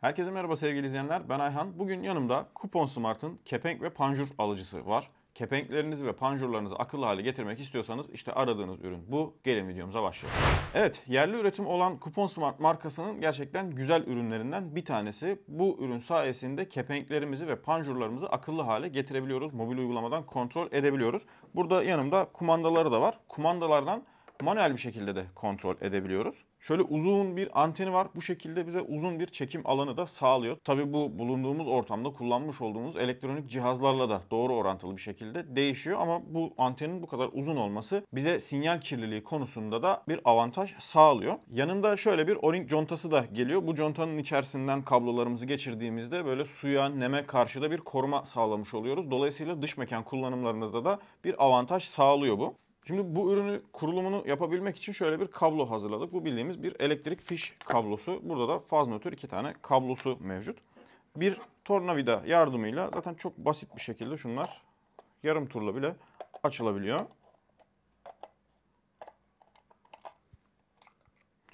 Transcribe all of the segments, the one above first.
Herkese merhaba sevgili izleyenler. Ben Ayhan. Bugün yanımda Kupon Smart'ın kepenk ve panjur alıcısı var. Kepenklerinizi ve panjurlarınızı akıllı hale getirmek istiyorsanız işte aradığınız ürün bu. Gelin videomuza başlayalım. Evet, yerli üretim olan Kupon Smart markasının gerçekten güzel ürünlerinden bir tanesi. Bu ürün sayesinde kepenklerimizi ve panjurlarımızı akıllı hale getirebiliyoruz. Mobil uygulamadan kontrol edebiliyoruz. Burada yanımda kumandaları da var. Kumandalardan manuel bir şekilde de kontrol edebiliyoruz. Şöyle uzun bir anteni var. Bu şekilde bize uzun bir çekim alanı da sağlıyor. Tabi bu bulunduğumuz ortamda kullanmış olduğumuz elektronik cihazlarla da doğru orantılı bir şekilde değişiyor. Ama bu antenin bu kadar uzun olması bize sinyal kirliliği konusunda da bir avantaj sağlıyor. Yanında şöyle bir o-ring contası da geliyor. Bu contanın içerisinden kablolarımızı geçirdiğimizde böyle suya, neme karşı da bir koruma sağlamış oluyoruz. Dolayısıyla dış mekan kullanımlarınızda da bir avantaj sağlıyor bu. Şimdi bu ürünü kurulumunu yapabilmek için şöyle bir kablo hazırladık. Bu bildiğimiz bir elektrik fiş kablosu. Burada da faz nötr iki tane kablosu mevcut. Bir tornavida yardımıyla zaten çok basit bir şekilde şunlar yarım turla bile açılabiliyor.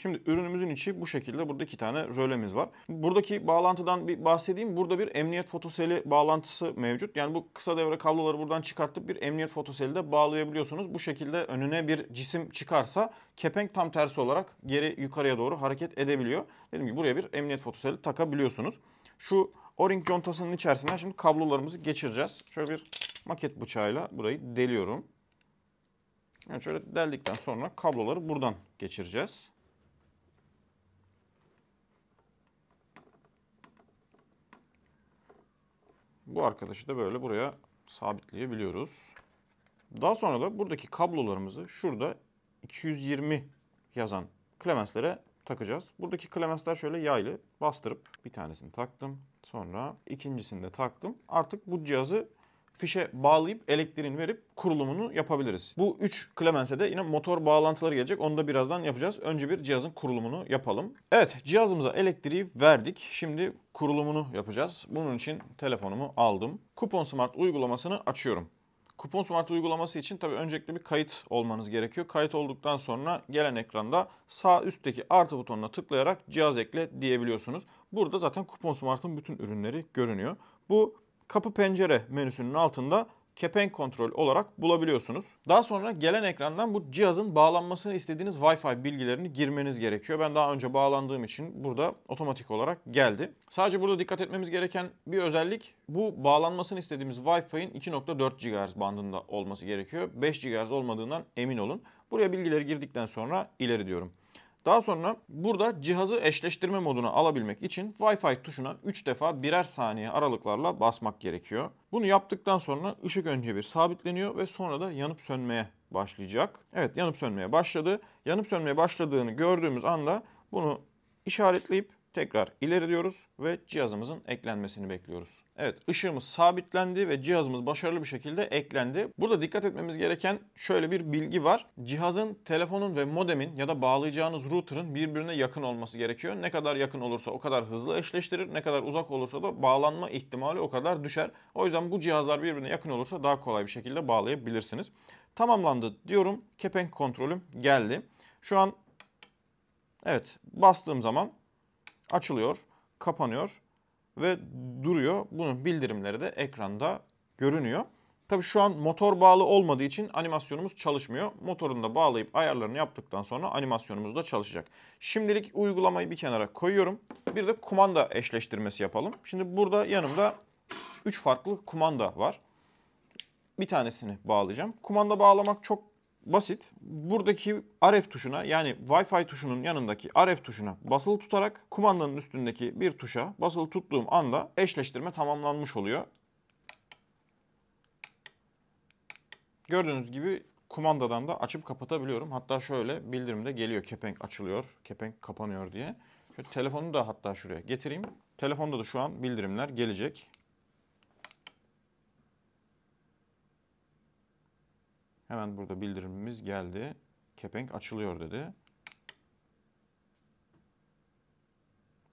Şimdi ürünümüzün içi bu şekilde. Burada iki tane rölemiz var. Buradaki bağlantıdan bir bahsedeyim. Burada bir emniyet fotoseli bağlantısı mevcut. Yani bu kısa devre kabloları buradan çıkartıp bir emniyet fotoseli de bağlayabiliyorsunuz. Bu şekilde önüne bir cisim çıkarsa kepenk tam tersi olarak geri yukarıya doğru hareket edebiliyor. Dedim ki buraya bir emniyet fotoseli takabiliyorsunuz. Şu o-ring contasının içerisinden şimdi kablolarımızı geçireceğiz. Şöyle bir maket bıçağıyla burayı deliyorum. Yani şöyle deldikten sonra kabloları buradan geçireceğiz. Bu arkadaşı da böyle buraya sabitleyebiliyoruz. Daha sonra da buradaki kablolarımızı şurada 220 yazan klemenslere takacağız. Buradaki klemensler şöyle yaylı bastırıp bir tanesini taktım. Sonra ikincisini de taktım. Artık bu cihazı fişe bağlayıp elektriğini verip kurulumunu yapabiliriz. Bu 3 Clemens'e de yine motor bağlantıları gelecek. Onu da birazdan yapacağız. Önce bir cihazın kurulumunu yapalım. Evet cihazımıza elektriği verdik. Şimdi kurulumunu yapacağız. Bunun için telefonumu aldım. Kupon Smart uygulamasını açıyorum. Kupon Smart uygulaması için tabii öncelikle bir kayıt olmanız gerekiyor. Kayıt olduktan sonra gelen ekranda sağ üstteki artı butonuna tıklayarak cihaz ekle diyebiliyorsunuz. Burada zaten Kupon Smart'ın bütün ürünleri görünüyor. Bu kapı pencere menüsünün altında kepenk kontrol olarak bulabiliyorsunuz. Daha sonra gelen ekrandan bu cihazın bağlanmasını istediğiniz Wi-Fi bilgilerini girmeniz gerekiyor. Ben daha önce bağlandığım için burada otomatik olarak geldi. Sadece burada dikkat etmemiz gereken bir özellik bu bağlanmasını istediğimiz Wi-Fi'nin 2.4 GHz bandında olması gerekiyor. 5 GHz olmadığından emin olun. Buraya bilgileri girdikten sonra ileri diyorum. Daha sonra burada cihazı eşleştirme moduna alabilmek için Wi-Fi tuşuna 3 defa birer saniye aralıklarla basmak gerekiyor. Bunu yaptıktan sonra ışık önce bir sabitleniyor ve sonra da yanıp sönmeye başlayacak. Evet yanıp sönmeye başladı. Yanıp sönmeye başladığını gördüğümüz anda bunu işaretleyip tekrar ileri diyoruz ve cihazımızın eklenmesini bekliyoruz. Evet ışığımız sabitlendi ve cihazımız başarılı bir şekilde eklendi. Burada dikkat etmemiz gereken şöyle bir bilgi var. Cihazın, telefonun ve modemin ya da bağlayacağınız router'ın birbirine yakın olması gerekiyor. Ne kadar yakın olursa o kadar hızlı eşleştirir. Ne kadar uzak olursa da bağlanma ihtimali o kadar düşer. O yüzden bu cihazlar birbirine yakın olursa daha kolay bir şekilde bağlayabilirsiniz. Tamamlandı diyorum. Kepenk kontrolüm geldi. Şu an evet bastığım zaman açılıyor, kapanıyor ve duruyor. Bunun bildirimleri de ekranda görünüyor. Tabii şu an motor bağlı olmadığı için animasyonumuz çalışmıyor. Motorunu da bağlayıp ayarlarını yaptıktan sonra animasyonumuz da çalışacak. Şimdilik uygulamayı bir kenara koyuyorum. Bir de kumanda eşleştirmesi yapalım. Şimdi burada yanımda 3 farklı kumanda var. Bir tanesini bağlayacağım. Kumanda bağlamak çok basit. Buradaki RF tuşuna yani Wi-Fi tuşunun yanındaki RF tuşuna basılı tutarak kumandanın üstündeki bir tuşa basılı tuttuğum anda eşleştirme tamamlanmış oluyor. Gördüğünüz gibi kumandadan da açıp kapatabiliyorum. Hatta şöyle bildirimde geliyor kepenk açılıyor, kepenk kapanıyor diye. Şöyle telefonu da hatta şuraya getireyim. Telefonda da şu an bildirimler gelecek. Hemen burada bildirimimiz geldi. Kepenk açılıyor dedi.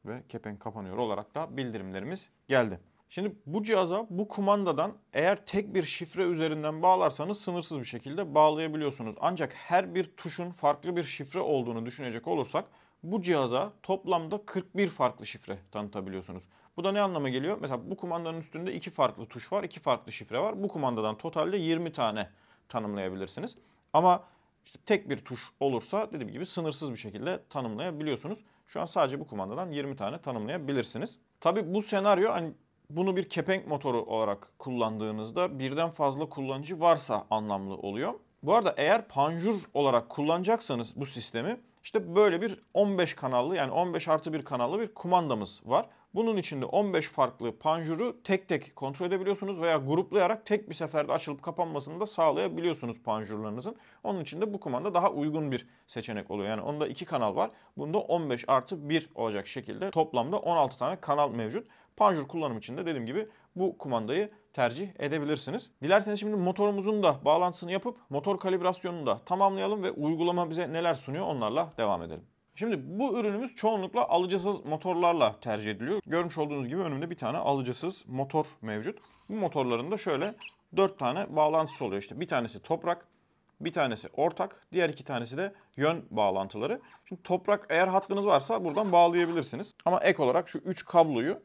Ve kepenk kapanıyor olarak da bildirimlerimiz geldi. Şimdi bu cihaza bu kumandadan eğer tek bir şifre üzerinden bağlarsanız sınırsız bir şekilde bağlayabiliyorsunuz. Ancak her bir tuşun farklı bir şifre olduğunu düşünecek olursak bu cihaza toplamda 41 farklı şifre tanıtabiliyorsunuz. Bu da ne anlama geliyor? Mesela bu kumandanın üstünde iki farklı tuş var, iki farklı şifre var. Bu kumandadan totalde 20 tane tanımlayabilirsiniz. Ama işte tek bir tuş olursa dediğim gibi sınırsız bir şekilde tanımlayabiliyorsunuz. Şu an sadece bu kumandadan 20 tane tanımlayabilirsiniz. Tabi bu senaryo hani bunu bir kepenk motoru olarak kullandığınızda birden fazla kullanıcı varsa anlamlı oluyor. Bu arada eğer panjur olarak kullanacaksanız bu sistemi işte böyle bir 15 kanallı yani 15 artı bir kanallı bir kumandamız var. Bunun içinde 15 farklı panjuru tek tek kontrol edebiliyorsunuz veya gruplayarak tek bir seferde açılıp kapanmasını da sağlayabiliyorsunuz panjurlarınızın. Onun için de bu kumanda daha uygun bir seçenek oluyor. Yani onda 2 kanal var. Bunda 15 artı 1 olacak şekilde toplamda 16 tane kanal mevcut. Panjur kullanım için de dediğim gibi bu kumandayı tercih edebilirsiniz. Dilerseniz şimdi motorumuzun da bağlantısını yapıp motor kalibrasyonunu da tamamlayalım ve uygulama bize neler sunuyor onlarla devam edelim. Şimdi bu ürünümüz çoğunlukla alıcısız motorlarla tercih ediliyor. Görmüş olduğunuz gibi önümde bir tane alıcısız motor mevcut. Bu motorların da şöyle 4 tane bağlantısı oluyor. işte. bir tanesi toprak, bir tanesi ortak, diğer iki tanesi de yön bağlantıları. Şimdi toprak eğer hattınız varsa buradan bağlayabilirsiniz. Ama ek olarak şu 3 kabloyu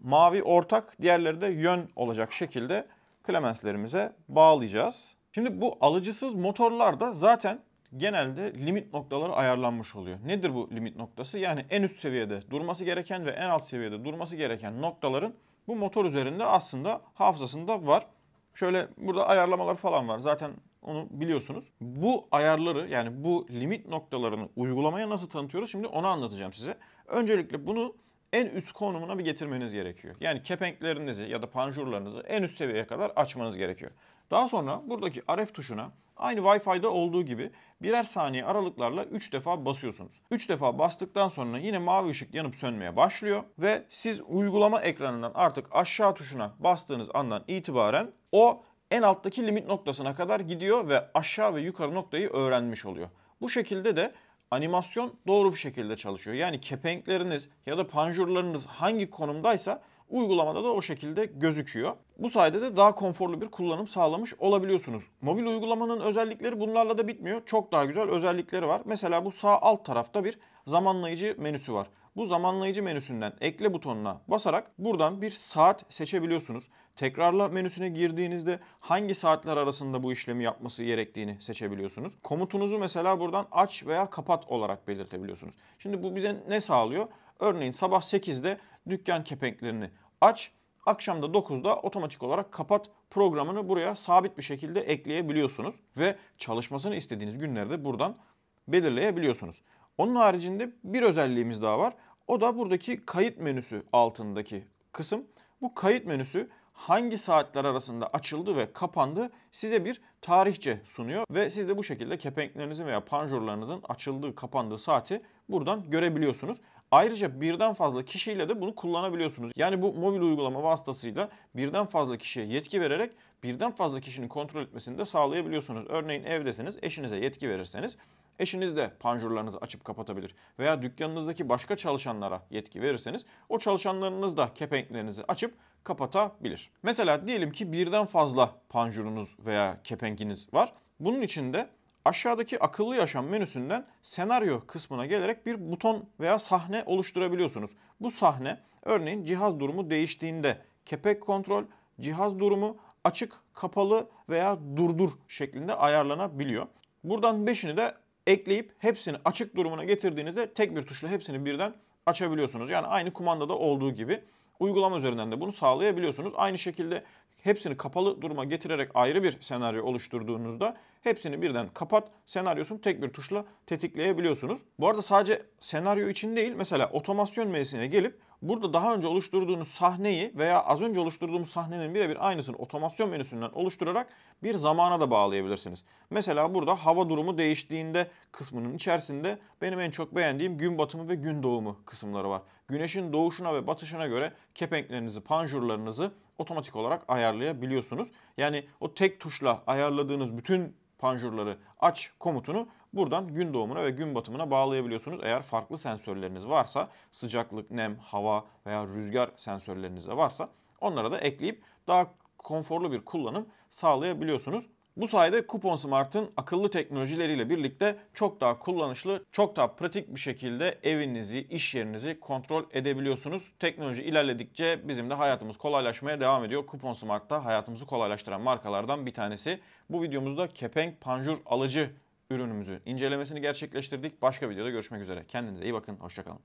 mavi ortak, diğerleri de yön olacak şekilde klemenslerimize bağlayacağız. Şimdi bu alıcısız motorlarda zaten genelde limit noktaları ayarlanmış oluyor. Nedir bu limit noktası? Yani en üst seviyede durması gereken ve en alt seviyede durması gereken noktaların bu motor üzerinde aslında hafızasında var. Şöyle burada ayarlamalar falan var. Zaten onu biliyorsunuz. Bu ayarları yani bu limit noktalarını uygulamaya nasıl tanıtıyoruz şimdi onu anlatacağım size. Öncelikle bunu en üst konumuna bir getirmeniz gerekiyor. Yani kepenklerinizi ya da panjurlarınızı en üst seviyeye kadar açmanız gerekiyor. Daha sonra buradaki RF tuşuna aynı Wi-Fi'de olduğu gibi birer saniye aralıklarla 3 defa basıyorsunuz. 3 defa bastıktan sonra yine mavi ışık yanıp sönmeye başlıyor ve siz uygulama ekranından artık aşağı tuşuna bastığınız andan itibaren o en alttaki limit noktasına kadar gidiyor ve aşağı ve yukarı noktayı öğrenmiş oluyor. Bu şekilde de animasyon doğru bir şekilde çalışıyor. Yani kepenkleriniz ya da panjurlarınız hangi konumdaysa Uygulamada da o şekilde gözüküyor. Bu sayede de daha konforlu bir kullanım sağlamış olabiliyorsunuz. Mobil uygulamanın özellikleri bunlarla da bitmiyor. Çok daha güzel özellikleri var. Mesela bu sağ alt tarafta bir zamanlayıcı menüsü var. Bu zamanlayıcı menüsünden ekle butonuna basarak buradan bir saat seçebiliyorsunuz. Tekrarla menüsüne girdiğinizde hangi saatler arasında bu işlemi yapması gerektiğini seçebiliyorsunuz. Komutunuzu mesela buradan aç veya kapat olarak belirtebiliyorsunuz. Şimdi bu bize ne sağlıyor? Örneğin sabah 8'de dükkan kepenklerini aç, akşam da 9'da otomatik olarak kapat programını buraya sabit bir şekilde ekleyebiliyorsunuz ve çalışmasını istediğiniz günlerde buradan belirleyebiliyorsunuz. Onun haricinde bir özelliğimiz daha var. O da buradaki kayıt menüsü altındaki kısım. Bu kayıt menüsü hangi saatler arasında açıldı ve kapandı size bir tarihçe sunuyor ve siz de bu şekilde kepenklerinizin veya panjurlarınızın açıldığı kapandığı saati buradan görebiliyorsunuz. Ayrıca birden fazla kişiyle de bunu kullanabiliyorsunuz. Yani bu mobil uygulama vasıtasıyla birden fazla kişiye yetki vererek birden fazla kişinin kontrol etmesini de sağlayabiliyorsunuz. Örneğin evdesiniz, eşinize yetki verirseniz Eşiniz de panjurlarınızı açıp kapatabilir veya dükkanınızdaki başka çalışanlara yetki verirseniz o çalışanlarınız da kepenklerinizi açıp kapatabilir. Mesela diyelim ki birden fazla panjurunuz veya kepenginiz var. Bunun için de aşağıdaki akıllı yaşam menüsünden senaryo kısmına gelerek bir buton veya sahne oluşturabiliyorsunuz. Bu sahne örneğin cihaz durumu değiştiğinde kepek kontrol, cihaz durumu açık, kapalı veya durdur şeklinde ayarlanabiliyor. Buradan 5'ini de ekleyip hepsini açık durumuna getirdiğinizde tek bir tuşla hepsini birden açabiliyorsunuz. Yani aynı kumandada olduğu gibi uygulama üzerinden de bunu sağlayabiliyorsunuz. Aynı şekilde hepsini kapalı duruma getirerek ayrı bir senaryo oluşturduğunuzda hepsini birden kapat senaryosunu tek bir tuşla tetikleyebiliyorsunuz. Bu arada sadece senaryo için değil mesela otomasyon meclisine gelip Burada daha önce oluşturduğunuz sahneyi veya az önce oluşturduğumuz sahnenin birebir aynısını otomasyon menüsünden oluşturarak bir zamana da bağlayabilirsiniz. Mesela burada hava durumu değiştiğinde kısmının içerisinde benim en çok beğendiğim gün batımı ve gün doğumu kısımları var. Güneşin doğuşuna ve batışına göre kepenklerinizi, panjurlarınızı otomatik olarak ayarlayabiliyorsunuz. Yani o tek tuşla ayarladığınız bütün panjurları aç komutunu buradan gün doğumuna ve gün batımına bağlayabiliyorsunuz. Eğer farklı sensörleriniz varsa sıcaklık, nem, hava veya rüzgar sensörleriniz de varsa onlara da ekleyip daha konforlu bir kullanım sağlayabiliyorsunuz. Bu sayede Kupon Smart'ın akıllı teknolojileriyle birlikte çok daha kullanışlı, çok daha pratik bir şekilde evinizi, iş yerinizi kontrol edebiliyorsunuz. Teknoloji ilerledikçe bizim de hayatımız kolaylaşmaya devam ediyor. Kupon da hayatımızı kolaylaştıran markalardan bir tanesi. Bu videomuzda kepenk panjur alıcı ürünümüzü incelemesini gerçekleştirdik. Başka videoda görüşmek üzere. Kendinize iyi bakın. Hoşçakalın.